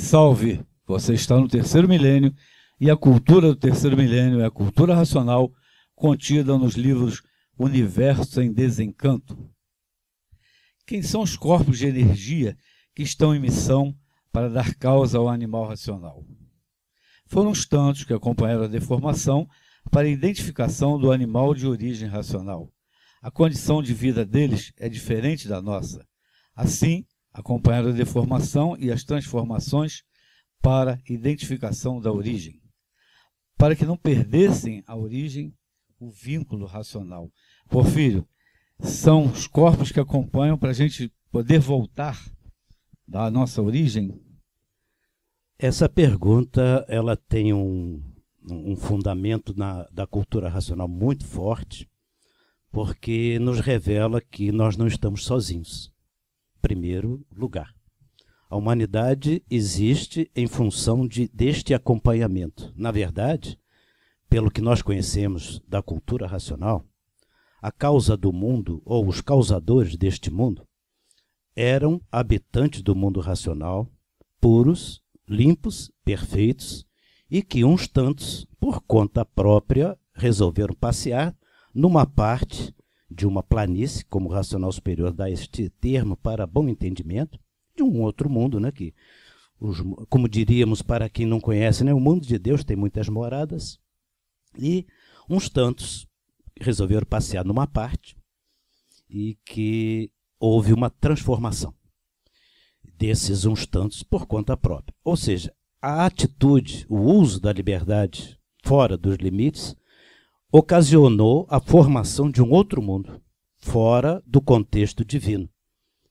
Salve! Você está no terceiro milênio e a cultura do terceiro milênio é a cultura racional contida nos livros Universo em Desencanto. Quem são os corpos de energia que estão em missão para dar causa ao animal racional? Foram os tantos que acompanharam a deformação para a identificação do animal de origem racional. A condição de vida deles é diferente da nossa. Assim, acompanhado de formação e as transformações para identificação da origem, para que não perdessem a origem o vínculo racional. Porfírio, são os corpos que acompanham para a gente poder voltar da nossa origem? Essa pergunta ela tem um, um fundamento na, da cultura racional muito forte, porque nos revela que nós não estamos sozinhos primeiro lugar. A humanidade existe em função de, deste acompanhamento. Na verdade, pelo que nós conhecemos da cultura racional, a causa do mundo, ou os causadores deste mundo, eram habitantes do mundo racional, puros, limpos, perfeitos, e que uns tantos, por conta própria, resolveram passear numa parte de uma planície, como o racional superior dá este termo para bom entendimento, de um outro mundo, né, que, os, como diríamos para quem não conhece, né, o mundo de Deus tem muitas moradas, e uns tantos resolveram passear numa parte e que houve uma transformação desses uns tantos por conta própria. Ou seja, a atitude, o uso da liberdade fora dos limites, ocasionou a formação de um outro mundo, fora do contexto divino,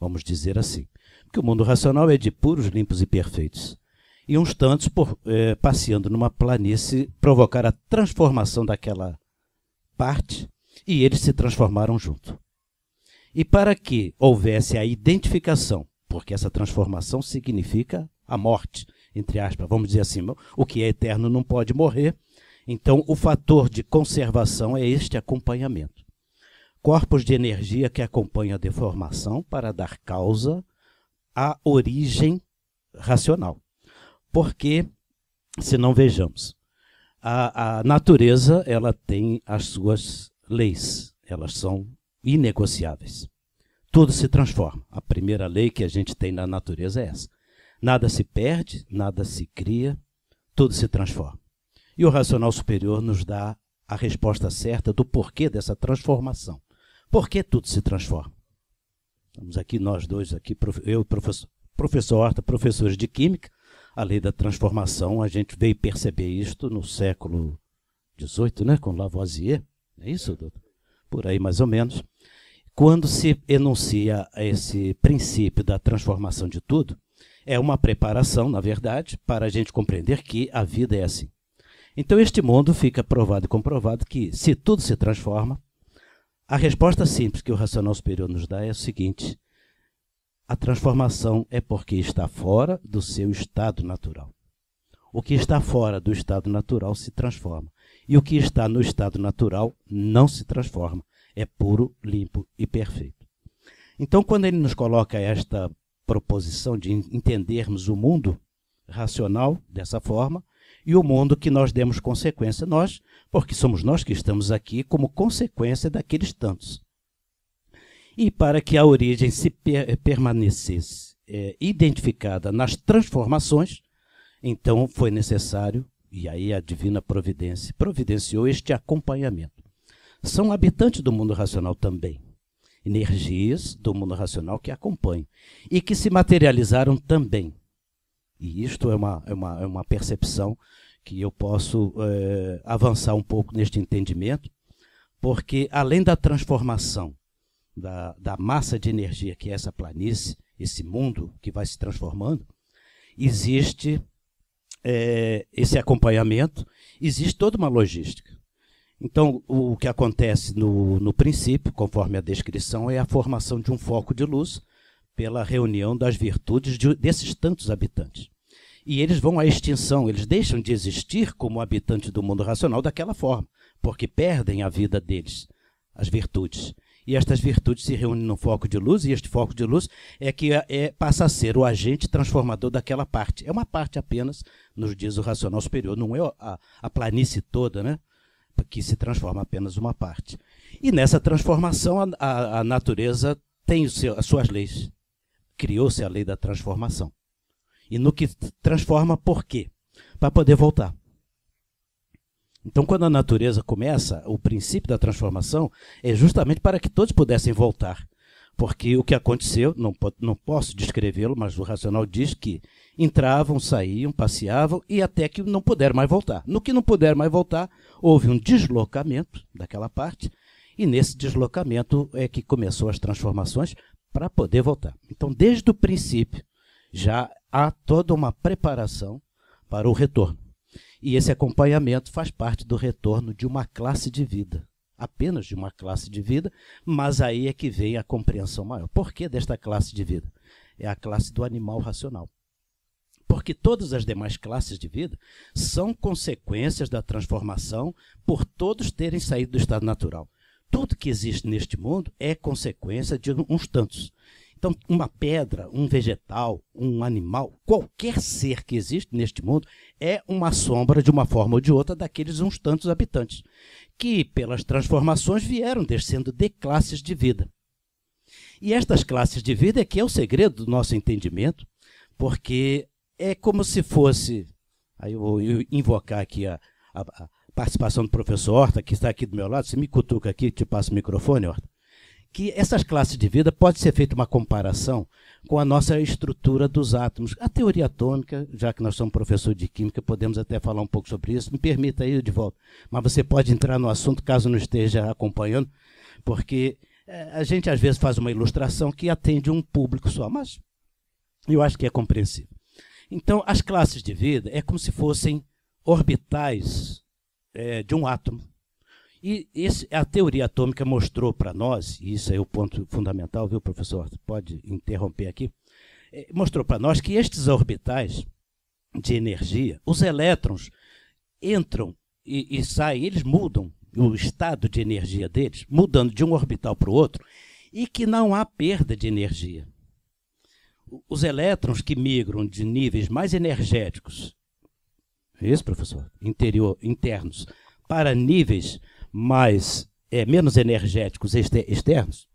vamos dizer assim. Porque o mundo racional é de puros, limpos e perfeitos. E uns tantos, por, é, passeando numa planície, provocaram a transformação daquela parte e eles se transformaram junto. E para que houvesse a identificação, porque essa transformação significa a morte, entre aspas, vamos dizer assim, o que é eterno não pode morrer, então, o fator de conservação é este acompanhamento. Corpos de energia que acompanham a deformação para dar causa à origem racional. Porque, se não vejamos, a, a natureza ela tem as suas leis, elas são inegociáveis. Tudo se transforma. A primeira lei que a gente tem na natureza é essa: nada se perde, nada se cria, tudo se transforma. E o racional superior nos dá a resposta certa do porquê dessa transformação. Por que tudo se transforma? Estamos aqui nós dois, aqui, eu professor, professor Horta, professores de Química. A lei da transformação, a gente veio perceber isto no século XVIII, né, com Lavoisier. É isso, doutor? Por aí mais ou menos. Quando se enuncia esse princípio da transformação de tudo, é uma preparação, na verdade, para a gente compreender que a vida é assim. Então, este mundo fica provado e comprovado que, se tudo se transforma, a resposta simples que o racional superior nos dá é a seguinte: a transformação é porque está fora do seu estado natural. O que está fora do estado natural se transforma. E o que está no estado natural não se transforma. É puro, limpo e perfeito. Então, quando ele nos coloca esta proposição de entendermos o mundo racional dessa forma, e o mundo que nós demos consequência, nós, porque somos nós que estamos aqui como consequência daqueles tantos. E para que a origem se per permanecesse é, identificada nas transformações, então foi necessário, e aí a divina providência providenciou este acompanhamento. São habitantes do mundo racional também, energias do mundo racional que acompanham e que se materializaram também e isto é uma, é uma, é uma percepção que eu posso é, avançar um pouco neste entendimento, porque além da transformação da, da massa de energia que é essa planície, esse mundo que vai se transformando, existe é, esse acompanhamento, existe toda uma logística. Então, o que acontece no, no princípio, conforme a descrição, é a formação de um foco de luz, pela reunião das virtudes de, desses tantos habitantes. E eles vão à extinção, eles deixam de existir como habitantes do mundo racional daquela forma, porque perdem a vida deles, as virtudes. E estas virtudes se reúnem num foco de luz, e este foco de luz é que é, é passa a ser o agente transformador daquela parte. É uma parte apenas, nos diz o racional superior, não é a, a planície toda, né? que se transforma apenas uma parte. E nessa transformação a, a, a natureza tem seu, as suas leis, criou-se a lei da transformação. E no que transforma, por quê? Para poder voltar. Então, quando a natureza começa, o princípio da transformação é justamente para que todos pudessem voltar. Porque o que aconteceu, não, não posso descrevê-lo, mas o racional diz que entravam, saíam, passeavam e até que não puderam mais voltar. No que não puderam mais voltar, houve um deslocamento daquela parte, e nesse deslocamento é que começou as transformações para poder votar. Então, desde o princípio, já há toda uma preparação para o retorno. E esse acompanhamento faz parte do retorno de uma classe de vida, apenas de uma classe de vida, mas aí é que vem a compreensão maior. Por que desta classe de vida? É a classe do animal racional. Porque todas as demais classes de vida são consequências da transformação por todos terem saído do estado natural tudo que existe neste mundo é consequência de uns tantos. Então, uma pedra, um vegetal, um animal, qualquer ser que existe neste mundo é uma sombra, de uma forma ou de outra, daqueles uns tantos habitantes, que, pelas transformações, vieram descendo de classes de vida. E estas classes de vida é que é o segredo do nosso entendimento, porque é como se fosse. Aí eu vou invocar aqui a, a, participação do professor Horta, que está aqui do meu lado, você me cutuca aqui, te passa o microfone, Horta, que essas classes de vida pode ser feita uma comparação com a nossa estrutura dos átomos. A teoria atômica, já que nós somos professor de química, podemos até falar um pouco sobre isso. Me permita aí de volta, mas você pode entrar no assunto caso não esteja acompanhando, porque eh, a gente às vezes faz uma ilustração que atende um público só, mas eu acho que é compreensível. Então, as classes de vida é como se fossem orbitais é, de um átomo. E esse, a teoria atômica mostrou para nós, e isso é o ponto fundamental, viu, professor? Pode interromper aqui. É, mostrou para nós que estes orbitais de energia, os elétrons entram e, e saem, eles mudam o estado de energia deles, mudando de um orbital para o outro, e que não há perda de energia. Os elétrons que migram de níveis mais energéticos isso, professor. Interior, internos. Para níveis mais é, menos energéticos externos?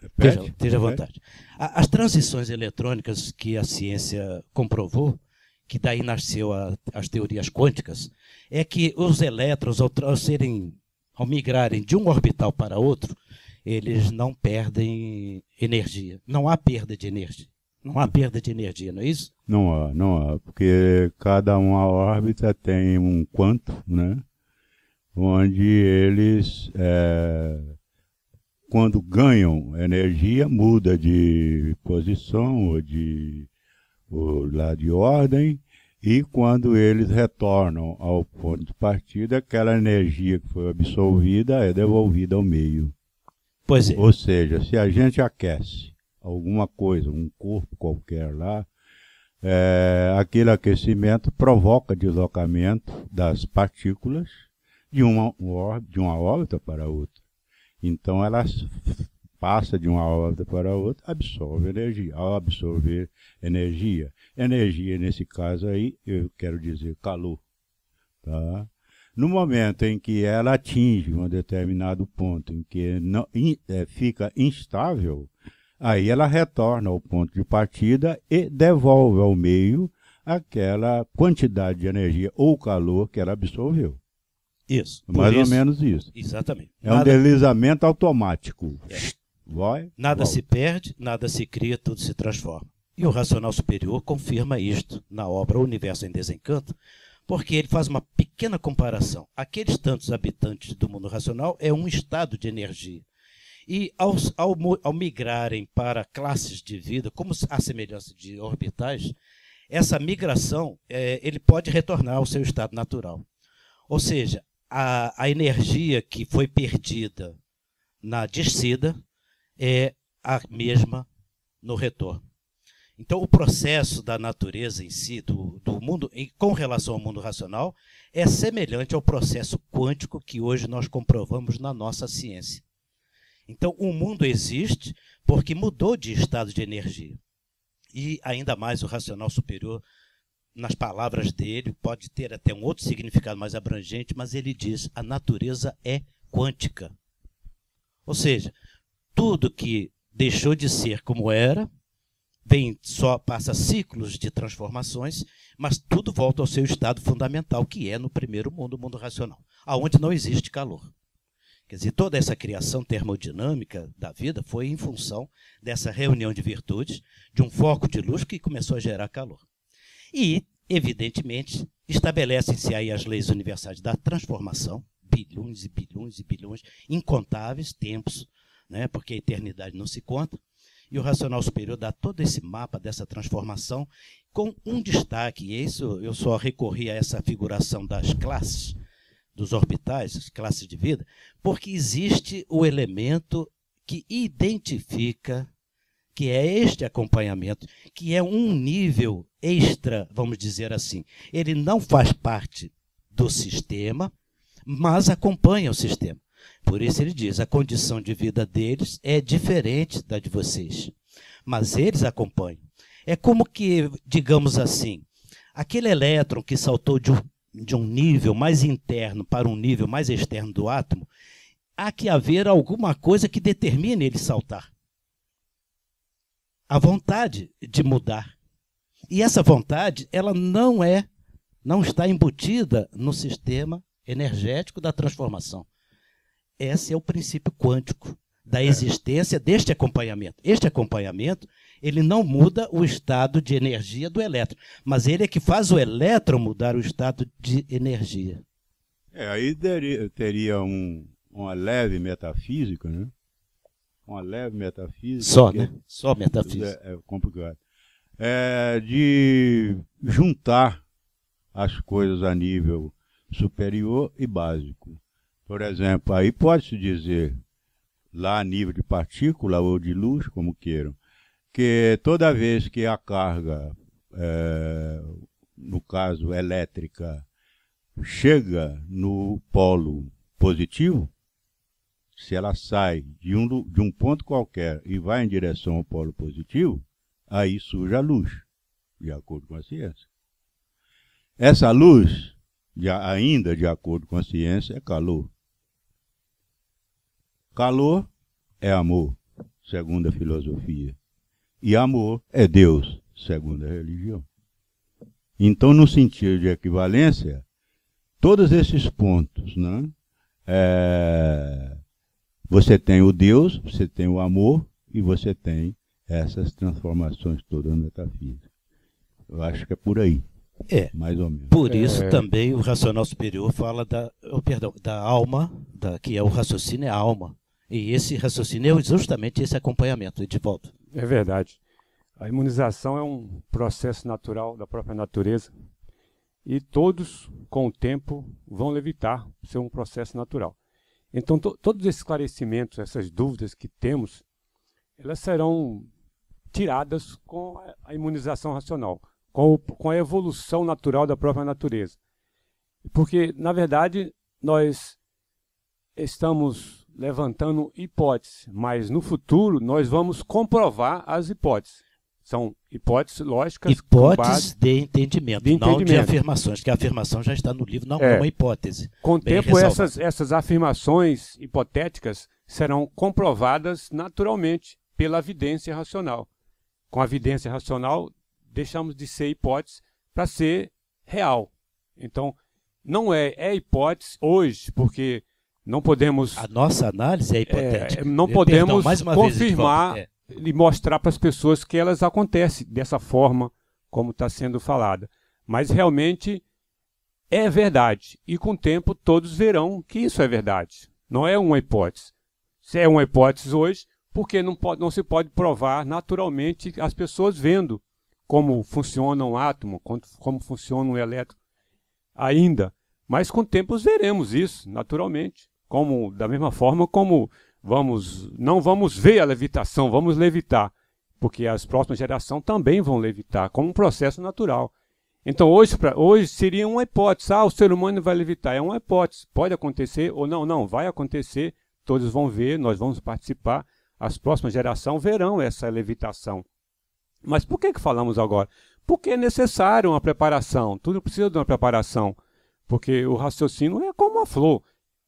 Repete, é esteja, esteja à é vontade. As transições eletrônicas que a ciência comprovou, que daí nasceu a, as teorias quânticas, é que os elétrons, ao, ao, serem, ao migrarem de um orbital para outro, eles não perdem energia. Não há perda de energia. Não há perda de energia, não é isso? Não há, não há, porque cada uma órbita tem um quanto, né? Onde eles, é, quando ganham energia, muda de posição ou de, lá de ordem, e quando eles retornam ao ponto de partida, aquela energia que foi absorvida é devolvida ao meio. Pois é. Ou seja, se a gente aquece alguma coisa, um corpo qualquer lá, é, aquele aquecimento provoca deslocamento das partículas de uma, de uma órbita para outra. Então elas passa de uma órbita para outra, absorve energia. Ao absorver energia, energia nesse caso aí, eu quero dizer calor. Tá? No momento em que ela atinge um determinado ponto, em que não, in, é, fica instável, Aí ela retorna ao ponto de partida e devolve ao meio aquela quantidade de energia ou calor que ela absorveu. Isso. Mais isso, ou menos isso. Exatamente. É nada, um deslizamento automático. É. Vai, nada volta. se perde, nada se cria, tudo se transforma. E o racional superior confirma isto na obra Universo em Desencanto, porque ele faz uma pequena comparação. Aqueles tantos habitantes do mundo racional é um estado de energia. E ao, ao, ao migrarem para classes de vida, como a semelhança de orbitais, essa migração é, ele pode retornar ao seu estado natural. Ou seja, a, a energia que foi perdida na descida é a mesma no retorno. Então, o processo da natureza em si, do, do mundo, em, com relação ao mundo racional, é semelhante ao processo quântico que hoje nós comprovamos na nossa ciência. Então, o mundo existe porque mudou de estado de energia. E ainda mais o racional superior, nas palavras dele, pode ter até um outro significado mais abrangente, mas ele diz: a natureza é quântica. Ou seja, tudo que deixou de ser como era, vem só passa ciclos de transformações, mas tudo volta ao seu estado fundamental, que é no primeiro mundo, o mundo racional, aonde não existe calor. Quer dizer, toda essa criação termodinâmica da vida foi em função dessa reunião de virtudes, de um foco de luz que começou a gerar calor. E, evidentemente, estabelecem-se aí as leis universais da transformação, bilhões e bilhões e bilhões, incontáveis tempos, né, porque a eternidade não se conta. E o racional superior dá todo esse mapa dessa transformação com um destaque, e isso eu só recorri a essa figuração das classes, dos orbitais, classes de vida, porque existe o elemento que identifica que é este acompanhamento, que é um nível extra, vamos dizer assim. Ele não faz parte do sistema, mas acompanha o sistema. Por isso ele diz: a condição de vida deles é diferente da de vocês, mas eles acompanham. É como que, digamos assim, aquele elétron que saltou de um de um nível mais interno para um nível mais externo do átomo, há que haver alguma coisa que determine ele saltar. A vontade de mudar. E essa vontade, ela não é, não está embutida no sistema energético da transformação. Esse é o princípio quântico da é. existência deste acompanhamento. Este acompanhamento ele não muda o estado de energia do elétron, mas ele é que faz o elétron mudar o estado de energia. É, aí teria, teria um, uma leve metafísica, né? Uma leve metafísica. Só, né? Só metafísica. É, é complicado. É, de juntar as coisas a nível superior e básico. Por exemplo, aí pode-se dizer, lá a nível de partícula ou de luz, como queiram, que toda vez que a carga, é, no caso elétrica, chega no polo positivo, se ela sai de um, de um ponto qualquer e vai em direção ao polo positivo, aí surge a luz, de acordo com a ciência. Essa luz, de, ainda de acordo com a ciência, é calor. Calor é amor, segundo a filosofia e amor é Deus, segundo a religião. Então, no sentido de equivalência, todos esses pontos, né? É, você tem o Deus, você tem o amor e você tem essas transformações todas na metafísica. Eu acho que é por aí. É. Mais ou menos. Por isso é. também o racional superior fala da, oh, perdão, da alma, da, que é o raciocínio é a alma. E esse raciocínio é justamente esse acompanhamento, volta é verdade. A imunização é um processo natural da própria natureza e todos, com o tempo, vão levitar, ser um processo natural. Então, to todos esses esclarecimentos, essas dúvidas que temos, elas serão tiradas com a imunização racional, com, o, com a evolução natural da própria natureza. Porque, na verdade, nós estamos levantando hipóteses, mas no futuro nós vamos comprovar as hipóteses. São hipóteses lógicas. Hipóteses de entendimento, de entendimento, não de afirmações, que a afirmação já está no livro, não é, uma hipótese. Com o tempo, essas, essas afirmações hipotéticas serão comprovadas naturalmente pela evidência racional. Com a evidência racional, deixamos de ser hipótese para ser real. Então, não é, é hipótese hoje, porque não podemos. A nossa análise é hipotética. É, não podemos Perdão, confirmar é. e mostrar para as pessoas que elas acontecem dessa forma como está sendo falada. Mas realmente é verdade. E com o tempo todos verão que isso é verdade. Não é uma hipótese. Se é uma hipótese hoje, porque não, pode, não se pode provar naturalmente as pessoas vendo como funciona um átomo, como funciona um elétron ainda. Mas com o tempo veremos isso, naturalmente. Como da mesma forma como vamos não vamos ver a levitação, vamos levitar, porque as próximas gerações também vão levitar como um processo natural. Então hoje, pra, hoje seria uma hipótese, ah, o ser humano vai levitar, é uma hipótese, pode acontecer ou não, não, vai acontecer, todos vão ver, nós vamos participar, as próximas gerações verão essa levitação. Mas por que, que falamos agora? Porque é necessário uma preparação, tudo precisa de uma preparação, porque o raciocínio é como a flor,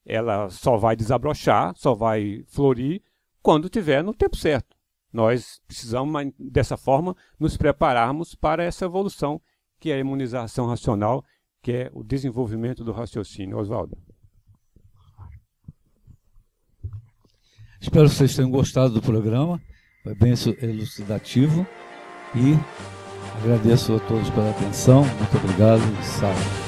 ela só vai desabrochar, só vai florir quando tiver no tempo certo. Nós precisamos, dessa forma, nos prepararmos para essa evolução que é a imunização racional, que é o desenvolvimento do raciocínio. Oswaldo. Espero que vocês tenham gostado do programa. Foi bem elucidativo. E agradeço a todos pela atenção. Muito obrigado. Salve.